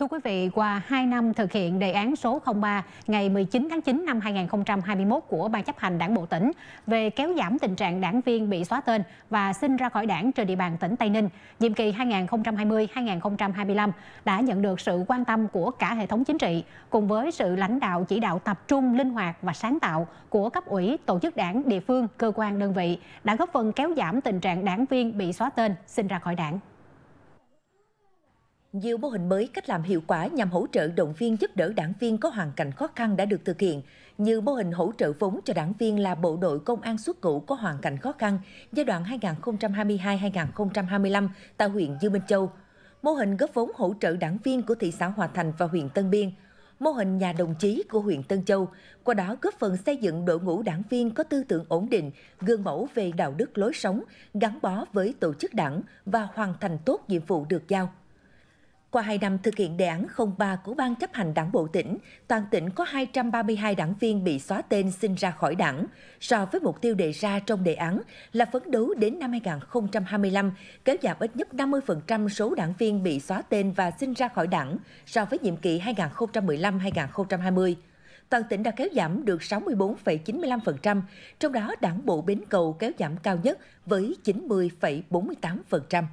Thưa quý vị, qua 2 năm thực hiện đề án số 03 ngày 19 tháng 9 năm 2021 của Ban chấp hành Đảng Bộ tỉnh về kéo giảm tình trạng đảng viên bị xóa tên và xin ra khỏi đảng trên địa bàn tỉnh Tây Ninh, nhiệm kỳ 2020-2025 đã nhận được sự quan tâm của cả hệ thống chính trị cùng với sự lãnh đạo chỉ đạo tập trung, linh hoạt và sáng tạo của cấp ủy, tổ chức đảng, địa phương, cơ quan đơn vị đã góp phần kéo giảm tình trạng đảng viên bị xóa tên, xin ra khỏi đảng. Nhiều mô hình mới, cách làm hiệu quả nhằm hỗ trợ động viên giúp đỡ đảng viên có hoàn cảnh khó khăn đã được thực hiện, như mô hình hỗ trợ vốn cho đảng viên là bộ đội công an xuất ngũ có hoàn cảnh khó khăn giai đoạn 2022-2025 tại huyện Dương Minh Châu, mô hình góp vốn hỗ trợ đảng viên của thị xã Hòa Thành và huyện Tân Biên, mô hình nhà đồng chí của huyện Tân Châu, qua đó góp phần xây dựng đội ngũ đảng viên có tư tưởng ổn định, gương mẫu về đạo đức lối sống, gắn bó với tổ chức đảng và hoàn thành tốt nhiệm vụ được giao. Qua 2 năm thực hiện đề án 03 của Ban chấp hành Đảng Bộ tỉnh, toàn tỉnh có 232 đảng viên bị xóa tên xin ra khỏi đảng. So với mục tiêu đề ra trong đề án là phấn đấu đến năm 2025, kéo giảm ít nhất 50% số đảng viên bị xóa tên và xin ra khỏi đảng so với nhiệm kỳ 2015-2020 toàn tỉnh đã kéo giảm được 64,95%, trong đó đảng bộ Bến Cầu kéo giảm cao nhất với 90,48%.